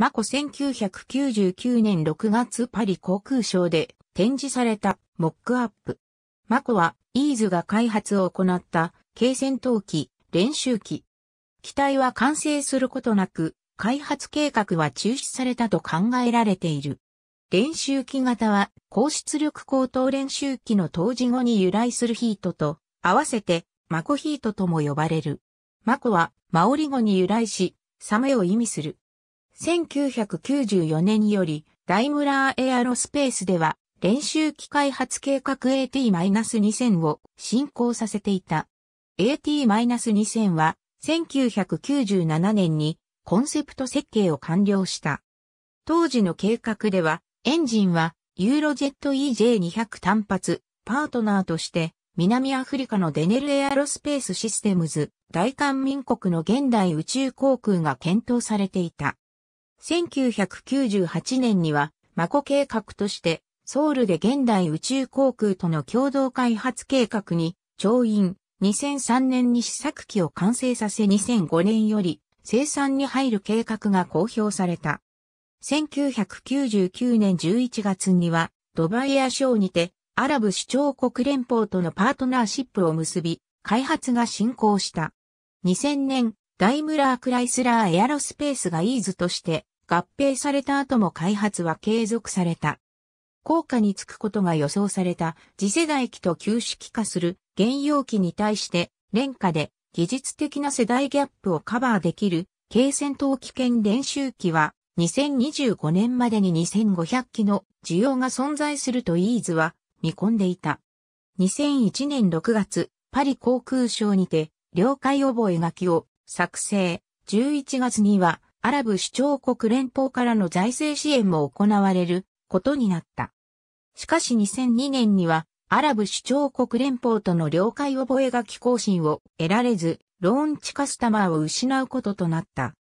マコ1999年6月パリ航空ショーで展示されたモックアップ。マコはイーズが開発を行った軽戦闘機練習機。機体は完成することなく開発計画は中止されたと考えられている。練習機型は高出力高等練習機の当時後に由来するヒートと合わせてマコヒートとも呼ばれる。マコはマオリ語に由来し、サメを意味する。1994年より、ダイムラーエアロスペースでは、練習機開発計画 AT-2000 を進行させていた。AT-2000 は、1997年にコンセプト設計を完了した。当時の計画では、エンジンはユーロジェット EJ200 単発、パートナーとして、南アフリカのデネルエアロスペースシステムズ、大韓民国の現代宇宙航空が検討されていた。1998年には、マコ計画として、ソウルで現代宇宙航空との共同開発計画に、調印、2003年に試作機を完成させ2005年より生産に入る計画が公表された。1999年11月にはドバイアーにてアラブ首長国連邦とのパートナーシップを結び開発が進行した。2000年ダイムラー・クライスラー・エアロスペースがイーズとして合併された後も開発は継続された。効果につくことが予想された次世代機と旧式化する現用機に対して廉価で技術的な世代ギャップをカバーできる軽戦闘機兼練習機は2025年までに2500機の需要が存在するとイーズは見込んでいた。2001年6月、パリ航空省にて了解覚書を作成。11月にはアラブ首長国連邦からの財政支援も行われることになった。しかし2002年には、アラブ首長国連邦との了解覚書更新を得られず、ローンチカスタマーを失うこととなった。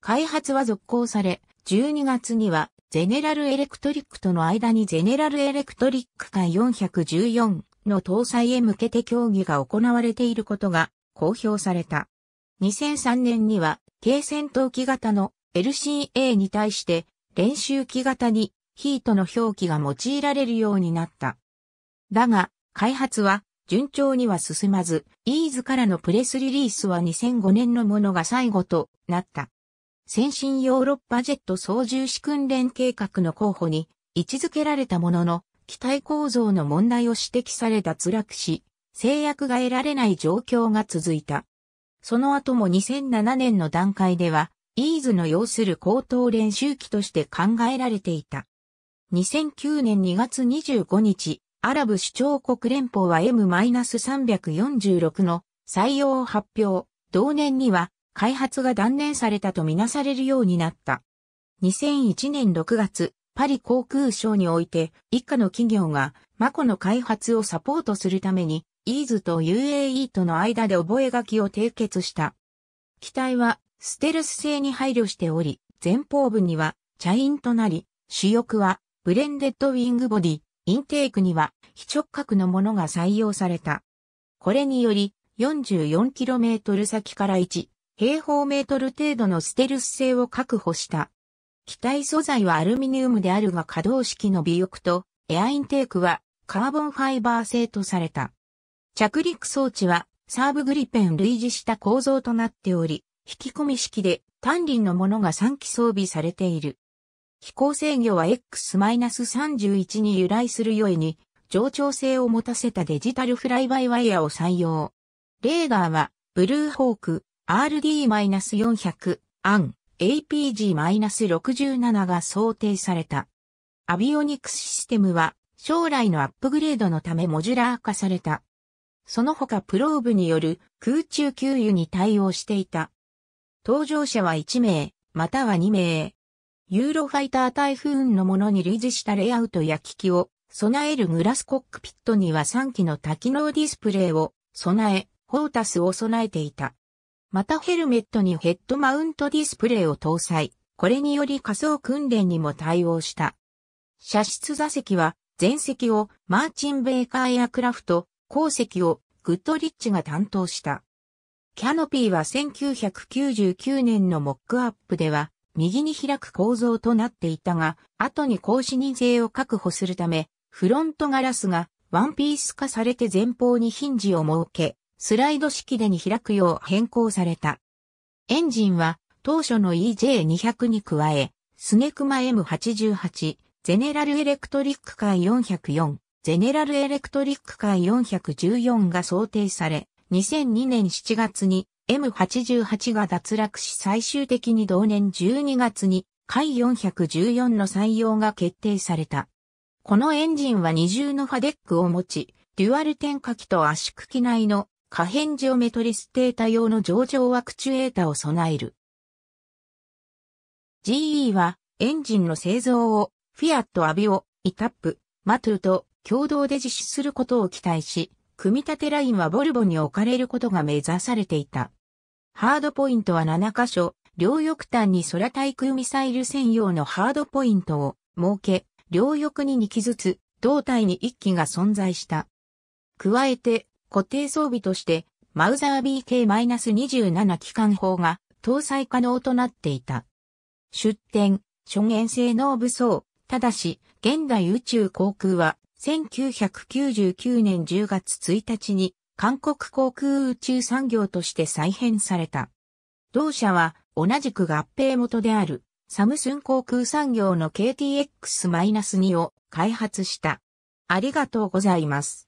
開発は続行され、12月にはゼネラルエレクトリックとの間にゼネラルエレクトリック間414の搭載へ向けて協議が行われていることが公表された。2003年には、軽戦闘機型の LCA に対して練習機型にヒートの表記が用いられるようになった。だが、開発は順調には進まず、イーズからのプレスリリースは2005年のものが最後となった。先進ヨーロッパジェット操縦士訓練計画の候補に位置づけられたものの、機体構造の問題を指摘され脱落し、制約が得られない状況が続いた。その後も2007年の段階では、イーズの要する高等練習機として考えられていた。2009年2月25日、アラブ首長国連邦は M-346 の採用を発表、同年には開発が断念されたとみなされるようになった。2001年6月、パリ航空省において、以下の企業が、マコの開発をサポートするために、イーズと UAE との間で覚書を締結した。機体はステルス性に配慮しており、前方部にはチャインとなり、主翼はブレンデッドウィングボディ、インテークには非直角のものが採用された。これにより 44km 先から1平方メートル程度のステルス性を確保した。機体素材はアルミニウムであるが可動式の尾翼とエアインテークはカーボンファイバー製とされた。着陸装置はサーブグリペン類似した構造となっており、引き込み式で単輪のものが3機装備されている。飛行制御は X-31 に由来するゆえに、上長性を持たせたデジタルフライバイワイヤーを採用。レーダーは、ブルーホーク、RD-400、アン、APG-67 が想定された。アビオニクスシステムは、将来のアップグレードのためモジュラー化された。その他プローブによる空中給油に対応していた。搭乗者は1名、または2名。ユーロファイター台風のものに類似したレイアウトや機器を備えるグラスコックピットには3機の多機能ディスプレイを備え、ホータスを備えていた。またヘルメットにヘッドマウントディスプレイを搭載。これにより仮想訓練にも対応した。射出座席は前席をマーチンベーカーエアクラフト鉱石をグッドリッチが担当した。キャノピーは1999年のモックアップでは右に開く構造となっていたが、後に格子認性を確保するため、フロントガラスがワンピース化されて前方にヒンジを設け、スライド式でに開くよう変更された。エンジンは当初の EJ200 に加え、スネクマ M88、ゼネラルエレクトリックカー404、ゼネラルエレクトリック海414が想定され、2002年7月に M88 が脱落し最終的に同年12月に海414の採用が決定された。このエンジンは二重のファデックを持ち、デュアル点火器と圧縮機内の可変ジオメトリステータ用の上場アクチュエータを備える。GE はエンジンの製造をフィアットアビオ、イタップ、マトゥと共同で実施することを期待し、組み立てラインはボルボに置かれることが目指されていた。ハードポイントは7箇所、両翼端に空対空ミサイル専用のハードポイントを設け、両翼に2機ずつ、胴体に1機が存在した。加えて、固定装備として、マウザー BK-27 機関砲が搭載可能となっていた。出展、諸元性能武装、ただし、現代宇宙航空は1999年10月1日に韓国航空宇宙産業として再編された。同社は同じく合併元であるサムスン航空産業の KTX-2 を開発した。ありがとうございます。